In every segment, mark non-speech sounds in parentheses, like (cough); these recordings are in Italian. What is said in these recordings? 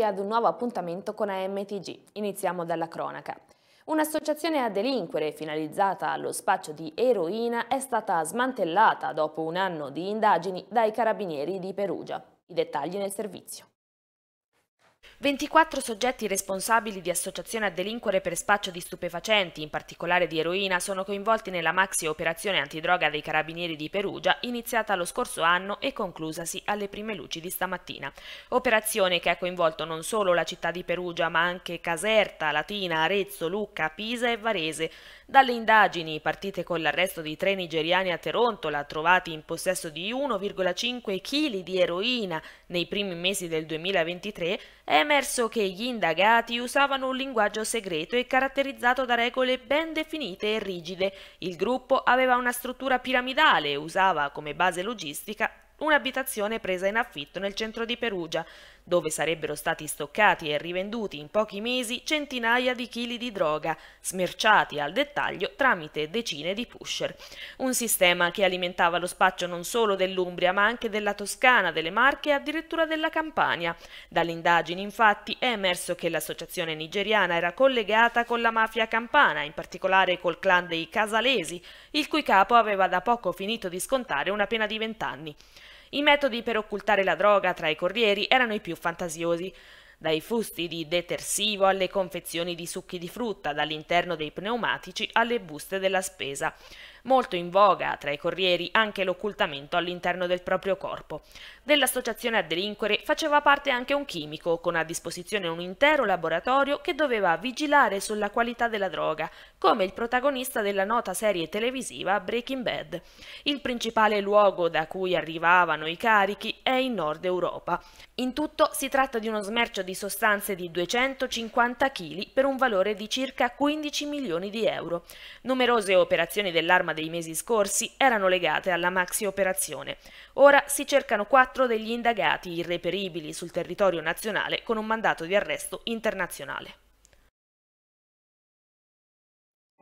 benvenuti ad un nuovo appuntamento con AMTG. Iniziamo dalla cronaca. Un'associazione a delinquere finalizzata allo spaccio di eroina è stata smantellata dopo un anno di indagini dai carabinieri di Perugia. I dettagli nel servizio. 24 soggetti responsabili di associazione a delinquere per spaccio di stupefacenti, in particolare di eroina, sono coinvolti nella maxi operazione antidroga dei Carabinieri di Perugia, iniziata lo scorso anno e conclusasi alle prime luci di stamattina. Operazione che ha coinvolto non solo la città di Perugia, ma anche Caserta, Latina, Arezzo, Lucca, Pisa e Varese. Dalle indagini, partite con l'arresto di tre nigeriani a Terontola, trovati in possesso di 1,5 kg di eroina nei primi mesi del 2023, è emerso che gli indagati usavano un linguaggio segreto e caratterizzato da regole ben definite e rigide. Il gruppo aveva una struttura piramidale e usava come base logistica un'abitazione presa in affitto nel centro di Perugia dove sarebbero stati stoccati e rivenduti in pochi mesi centinaia di chili di droga, smerciati al dettaglio tramite decine di pusher. Un sistema che alimentava lo spaccio non solo dell'Umbria, ma anche della Toscana, delle Marche e addirittura della Campania. Dalle indagini, infatti, è emerso che l'associazione nigeriana era collegata con la mafia campana, in particolare col clan dei Casalesi, il cui capo aveva da poco finito di scontare una pena di vent'anni. I metodi per occultare la droga tra i corrieri erano i più fantasiosi, dai fusti di detersivo alle confezioni di succhi di frutta, dall'interno dei pneumatici alle buste della spesa molto in voga tra i corrieri anche l'occultamento all'interno del proprio corpo. Dell'associazione a delinquere faceva parte anche un chimico, con a disposizione un intero laboratorio che doveva vigilare sulla qualità della droga, come il protagonista della nota serie televisiva Breaking Bad. Il principale luogo da cui arrivavano i carichi è in Nord Europa. In tutto si tratta di uno smercio di sostanze di 250 kg per un valore di circa 15 milioni di euro. Numerose operazioni dell'arma programma dei mesi scorsi erano legate alla maxi operazione. Ora si cercano quattro degli indagati irreperibili sul territorio nazionale con un mandato di arresto internazionale.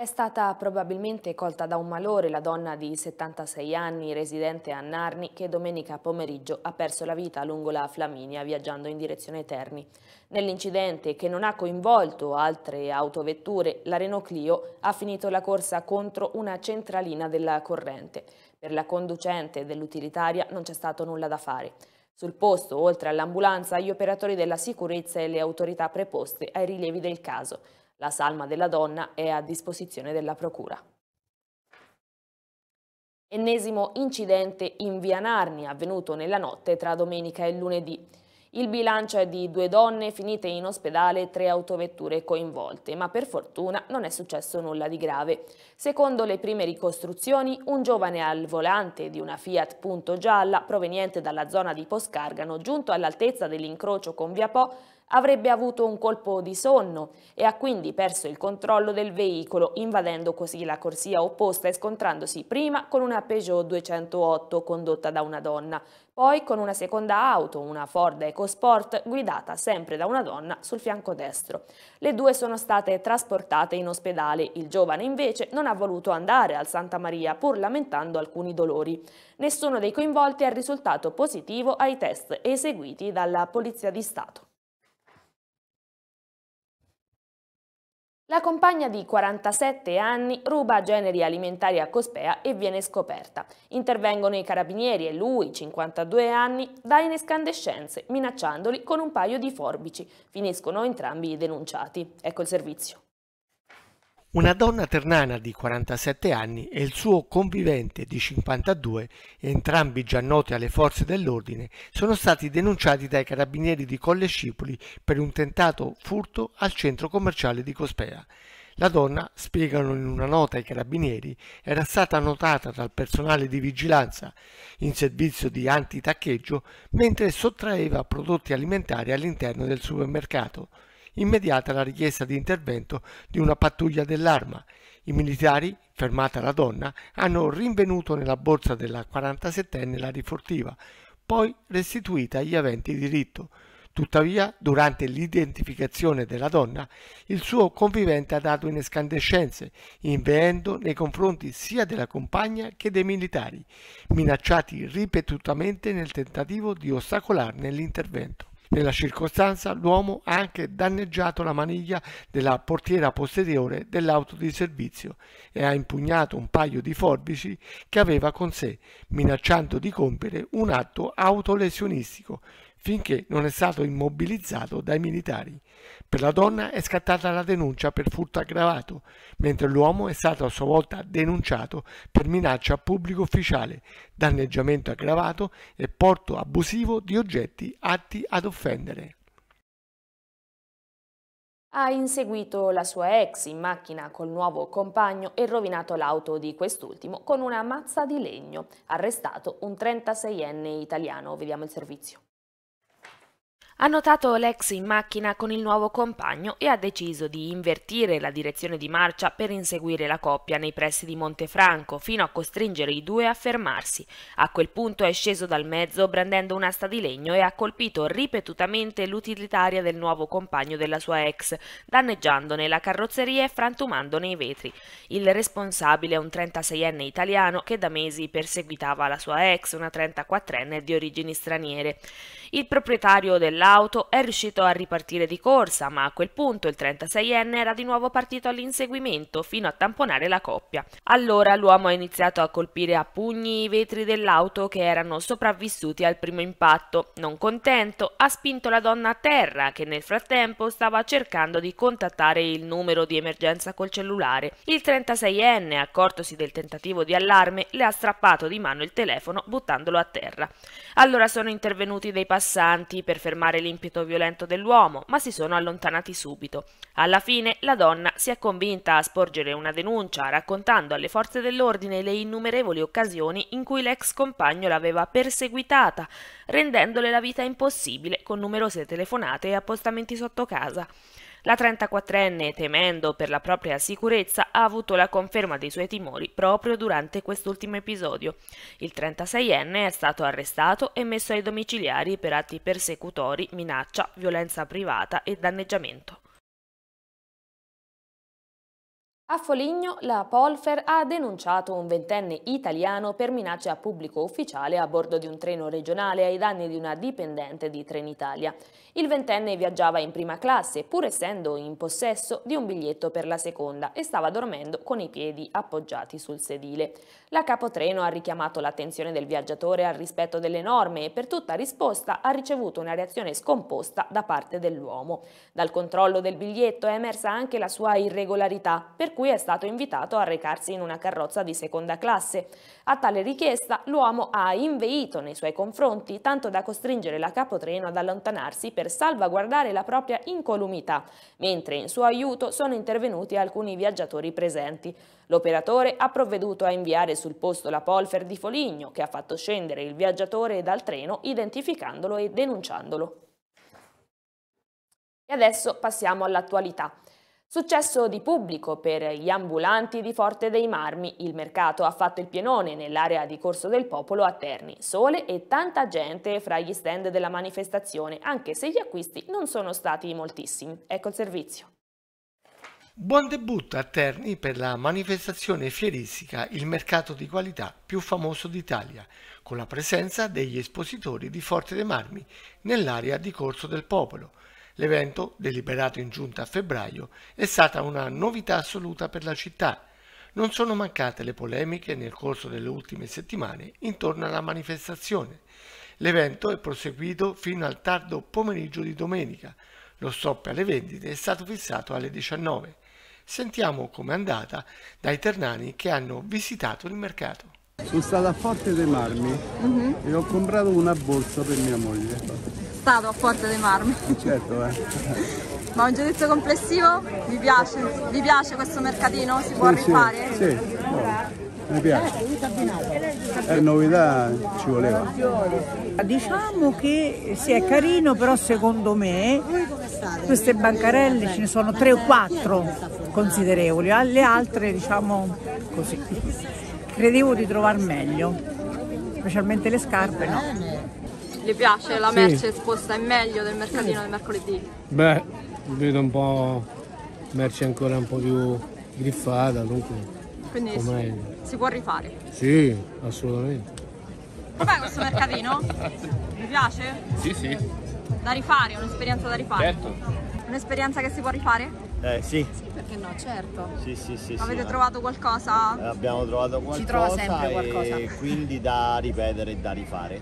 È stata probabilmente colta da un malore la donna di 76 anni residente a Narni che domenica pomeriggio ha perso la vita lungo la Flaminia viaggiando in direzione Terni. Nell'incidente che non ha coinvolto altre autovetture, la Renault Clio ha finito la corsa contro una centralina della corrente. Per la conducente dell'utilitaria non c'è stato nulla da fare. Sul posto, oltre all'ambulanza, gli operatori della sicurezza e le autorità preposte ai rilievi del caso. La salma della donna è a disposizione della Procura. Ennesimo incidente in via Narni avvenuto nella notte tra domenica e lunedì. Il bilancio è di due donne finite in ospedale e tre autovetture coinvolte, ma per fortuna non è successo nulla di grave. Secondo le prime ricostruzioni, un giovane al volante di una Fiat Punto Gialla proveniente dalla zona di Poscargano, giunto all'altezza dell'incrocio con Via Po, avrebbe avuto un colpo di sonno e ha quindi perso il controllo del veicolo, invadendo così la corsia opposta e scontrandosi prima con una Peugeot 208 condotta da una donna, poi con una seconda auto, una Ford EcoSport, guidata sempre da una donna sul fianco destro. Le due sono state trasportate in ospedale, il giovane invece non ha voluto andare al Santa Maria pur lamentando alcuni dolori. Nessuno dei coinvolti è risultato positivo ai test eseguiti dalla Polizia di Stato. La compagna di 47 anni ruba generi alimentari a Cospea e viene scoperta. Intervengono i carabinieri e lui, 52 anni, dà in escandescenze, minacciandoli con un paio di forbici. Finiscono entrambi denunciati. Ecco il servizio. Una donna ternana di 47 anni e il suo convivente di 52, entrambi già noti alle forze dell'ordine, sono stati denunciati dai carabinieri di Colle Scipoli per un tentato furto al centro commerciale di Cospea. La donna, spiegano in una nota ai carabinieri, era stata notata dal personale di vigilanza in servizio di antitaccheggio mentre sottraeva prodotti alimentari all'interno del supermercato immediata la richiesta di intervento di una pattuglia dell'arma. I militari, fermata la donna, hanno rinvenuto nella borsa della 47enne la rifortiva, poi restituita agli aventi diritto. Tuttavia, durante l'identificazione della donna, il suo convivente ha dato in escandescenze, inveendo nei confronti sia della compagna che dei militari, minacciati ripetutamente nel tentativo di ostacolarne l'intervento. Nella circostanza l'uomo ha anche danneggiato la maniglia della portiera posteriore dell'auto di servizio e ha impugnato un paio di forbici che aveva con sé, minacciando di compiere un atto autolesionistico finché non è stato immobilizzato dai militari. Per la donna è scattata la denuncia per furto aggravato, mentre l'uomo è stato a sua volta denunciato per minaccia a pubblico ufficiale, danneggiamento aggravato e porto abusivo di oggetti atti ad offendere. Ha inseguito la sua ex in macchina col nuovo compagno e rovinato l'auto di quest'ultimo con una mazza di legno. Arrestato un 36enne italiano. Vediamo il servizio. Ha notato l'ex in macchina con il nuovo compagno e ha deciso di invertire la direzione di marcia per inseguire la coppia nei pressi di Montefranco fino a costringere i due a fermarsi. A quel punto è sceso dal mezzo brandendo un'asta di legno e ha colpito ripetutamente l'utilitaria del nuovo compagno della sua ex, danneggiandone la carrozzeria e frantumandone i vetri. Il responsabile è un 36enne italiano che da mesi perseguitava la sua ex, una 34enne di origini straniere. Il proprietario dell'auto l'auto, è riuscito a ripartire di corsa, ma a quel punto il 36enne era di nuovo partito all'inseguimento fino a tamponare la coppia. Allora l'uomo ha iniziato a colpire a pugni i vetri dell'auto che erano sopravvissuti al primo impatto. Non contento, ha spinto la donna a terra che nel frattempo stava cercando di contattare il numero di emergenza col cellulare. Il 36enne, accortosi del tentativo di allarme, le ha strappato di mano il telefono buttandolo a terra. Allora sono intervenuti dei passanti per fermare evitare l'impeto violento dell'uomo, ma si sono allontanati subito. Alla fine la donna si è convinta a sporgere una denuncia, raccontando alle forze dell'ordine le innumerevoli occasioni in cui l'ex compagno l'aveva perseguitata, rendendole la vita impossibile con numerose telefonate e appostamenti sotto casa. La 34enne, temendo per la propria sicurezza, ha avuto la conferma dei suoi timori proprio durante quest'ultimo episodio. Il 36enne è stato arrestato e messo ai domiciliari per atti persecutori, minaccia, violenza privata e danneggiamento. A Foligno la Polfer ha denunciato un ventenne italiano per minacce a pubblico ufficiale a bordo di un treno regionale ai danni di una dipendente di Trenitalia. Il ventenne viaggiava in prima classe pur essendo in possesso di un biglietto per la seconda e stava dormendo con i piedi appoggiati sul sedile. La capotreno ha richiamato l'attenzione del viaggiatore al rispetto delle norme e per tutta risposta ha ricevuto una reazione scomposta da parte dell'uomo. Dal controllo del biglietto è emersa anche la sua irregolarità per cui è stato invitato a recarsi in una carrozza di seconda classe. A tale richiesta l'uomo ha inveito nei suoi confronti, tanto da costringere la capotreno ad allontanarsi per salvaguardare la propria incolumità, mentre in suo aiuto sono intervenuti alcuni viaggiatori presenti. L'operatore ha provveduto a inviare sul posto la polfer di Foligno, che ha fatto scendere il viaggiatore dal treno identificandolo e denunciandolo. E adesso passiamo all'attualità. Successo di pubblico per gli ambulanti di Forte dei Marmi. Il mercato ha fatto il pienone nell'area di Corso del Popolo a Terni. Sole e tanta gente fra gli stand della manifestazione, anche se gli acquisti non sono stati moltissimi. Ecco il servizio. Buon debutto a Terni per la manifestazione fieristica Il mercato di qualità più famoso d'Italia, con la presenza degli espositori di Forte dei Marmi nell'area di Corso del Popolo L'evento, deliberato in giunta a febbraio, è stata una novità assoluta per la città. Non sono mancate le polemiche nel corso delle ultime settimane intorno alla manifestazione. L'evento è proseguito fino al tardo pomeriggio di domenica. Lo stop alle vendite è stato fissato alle 19. Sentiamo com'è andata dai ternani che hanno visitato il mercato. Sono stata a Forte dei Marmi mm -hmm. e ho comprato una borsa per mia moglie. Stato a Forte dei Marmi? Eh, certo, eh. (laughs) Ma un giudizio complessivo? Vi piace? Vi piace questo mercatino? Si può sì, rifare? Sì, sì. No. Mi piace. È novità, ci voleva. Diciamo che sì, è carino, però secondo me queste bancarelle ce ne sono tre o quattro considerevoli, alle altre diciamo così credevo di trovare meglio, specialmente le scarpe, no? Le piace la sì. merce esposta è meglio del mercatino del mercoledì? Beh, vedo un po' merce ancora un po' più griffata, dunque. Quindi si, può rifare? Sì, assolutamente. Com'è questo mercatino? Mi piace? Sì, sì. Da rifare, un'esperienza da rifare? Certo. Un'esperienza che si può rifare? Eh sì. Sì, perché no, certo. Sì, sì, sì. Avete sì, trovato qualcosa? Abbiamo trovato qualcosa. Ci trova sempre qualcosa. E quindi da ripetere e da rifare.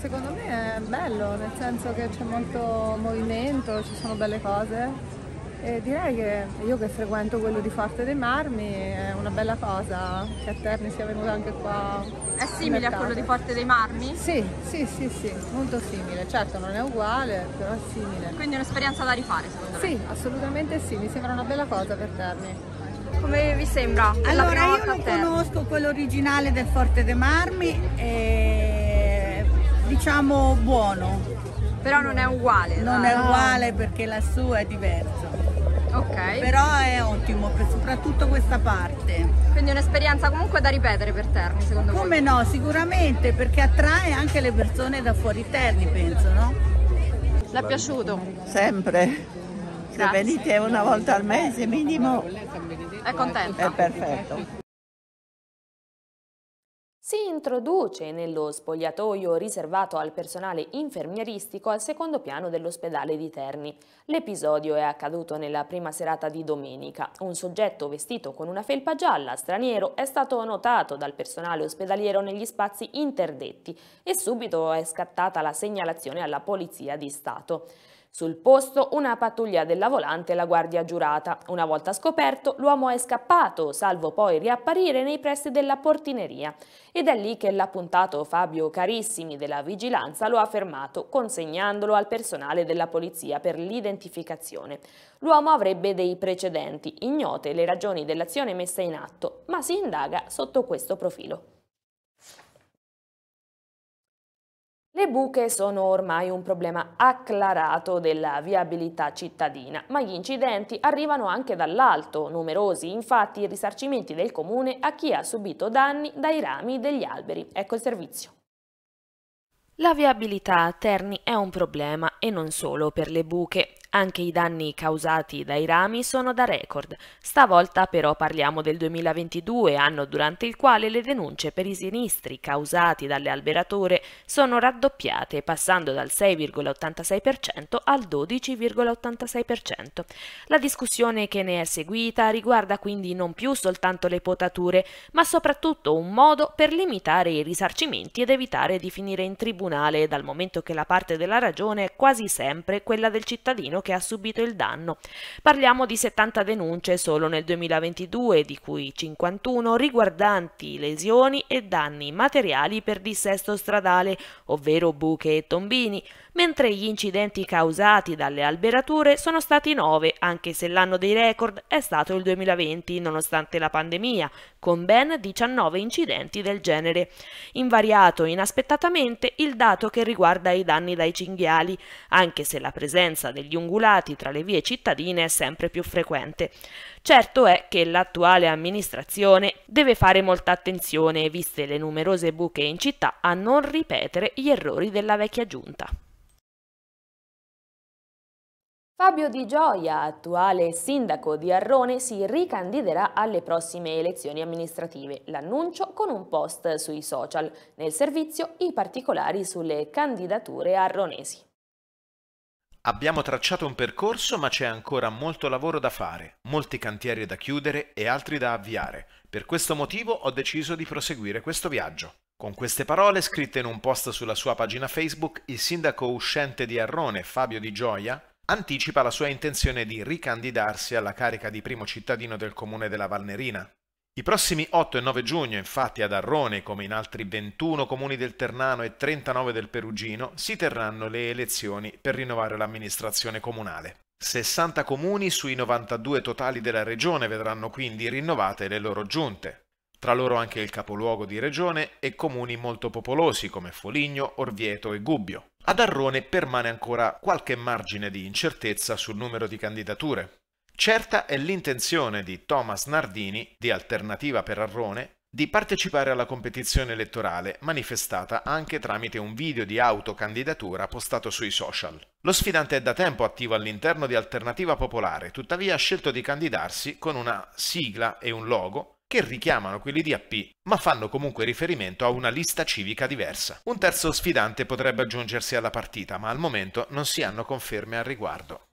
Secondo me è bello, nel senso che c'è molto movimento, ci sono belle cose. E eh, direi che io che frequento quello di Forte dei Marmi è una bella cosa che a Terni sia venuto anche qua. È simile a quello di Forte dei Marmi? Sì, sì, sì, sì, molto simile. Certo non è uguale, però è simile. Quindi è un'esperienza da rifare secondo me? Sì, assolutamente sì, mi sembra una bella cosa per Terni. Come vi sembra? È allora io non conosco quello originale del Forte dei Marmi, è, diciamo buono. Però non è uguale. Non no. è uguale perché lassù è diverso ok però è ottimo soprattutto questa parte quindi un'esperienza comunque da ripetere per Terni secondo me. come voi. no sicuramente perché attrae anche le persone da fuori Terni penso no? l'ha piaciuto? sempre se venite una volta al mese minimo è contento è perfetto si introduce nello spogliatoio riservato al personale infermieristico al secondo piano dell'ospedale di Terni. L'episodio è accaduto nella prima serata di domenica. Un soggetto vestito con una felpa gialla, straniero, è stato notato dal personale ospedaliero negli spazi interdetti e subito è scattata la segnalazione alla Polizia di Stato. Sul posto una pattuglia della volante e la guardia giurata. Una volta scoperto, l'uomo è scappato, salvo poi riapparire nei pressi della portineria. Ed è lì che l'appuntato Fabio Carissimi della Vigilanza lo ha fermato, consegnandolo al personale della polizia per l'identificazione. L'uomo avrebbe dei precedenti, ignote le ragioni dell'azione messa in atto, ma si indaga sotto questo profilo. Le buche sono ormai un problema acclarato della viabilità cittadina, ma gli incidenti arrivano anche dall'alto, numerosi infatti i risarcimenti del comune a chi ha subito danni dai rami degli alberi. Ecco il servizio. La viabilità a Terni è un problema e non solo per le buche. Anche i danni causati dai rami sono da record. Stavolta però parliamo del 2022, anno durante il quale le denunce per i sinistri causati dalle alberature sono raddoppiate, passando dal 6,86% al 12,86%. La discussione che ne è seguita riguarda quindi non più soltanto le potature, ma soprattutto un modo per limitare i risarcimenti ed evitare di finire in tribunale, dal momento che la parte della ragione è quasi sempre quella del cittadino terreno che ha subito il danno. Parliamo di 70 denunce solo nel 2022, di cui 51 riguardanti lesioni e danni materiali per dissesto stradale, ovvero buche e tombini, mentre gli incidenti causati dalle alberature sono stati 9, anche se l'anno dei record è stato il 2020, nonostante la pandemia, con ben 19 incidenti del genere. Invariato inaspettatamente il dato che riguarda i danni dai cinghiali, anche se la presenza degli unghiali triangolati tra le vie cittadine è sempre più frequente. Certo è che l'attuale amministrazione deve fare molta attenzione, viste le numerose buche in città, a non ripetere gli errori della vecchia giunta. Fabio Di Gioia, attuale sindaco di Arrone, si ricandiderà alle prossime elezioni amministrative. L'annuncio con un post sui social. Nel servizio i particolari sulle candidature arronesi. Abbiamo tracciato un percorso ma c'è ancora molto lavoro da fare, molti cantieri da chiudere e altri da avviare. Per questo motivo ho deciso di proseguire questo viaggio. Con queste parole, scritte in un post sulla sua pagina Facebook, il sindaco uscente di Arrone, Fabio Di Gioia, anticipa la sua intenzione di ricandidarsi alla carica di primo cittadino del comune della Valnerina. I prossimi 8 e 9 giugno, infatti, ad Arrone, come in altri 21 comuni del Ternano e 39 del Perugino, si terranno le elezioni per rinnovare l'amministrazione comunale. 60 comuni sui 92 totali della regione vedranno quindi rinnovate le loro giunte, tra loro anche il capoluogo di regione e comuni molto popolosi come Foligno, Orvieto e Gubbio. Ad Arrone permane ancora qualche margine di incertezza sul numero di candidature, Certa è l'intenzione di Thomas Nardini, di Alternativa per Arrone, di partecipare alla competizione elettorale manifestata anche tramite un video di autocandidatura postato sui social. Lo sfidante è da tempo attivo all'interno di Alternativa Popolare, tuttavia ha scelto di candidarsi con una sigla e un logo che richiamano quelli di AP, ma fanno comunque riferimento a una lista civica diversa. Un terzo sfidante potrebbe aggiungersi alla partita, ma al momento non si hanno conferme al riguardo.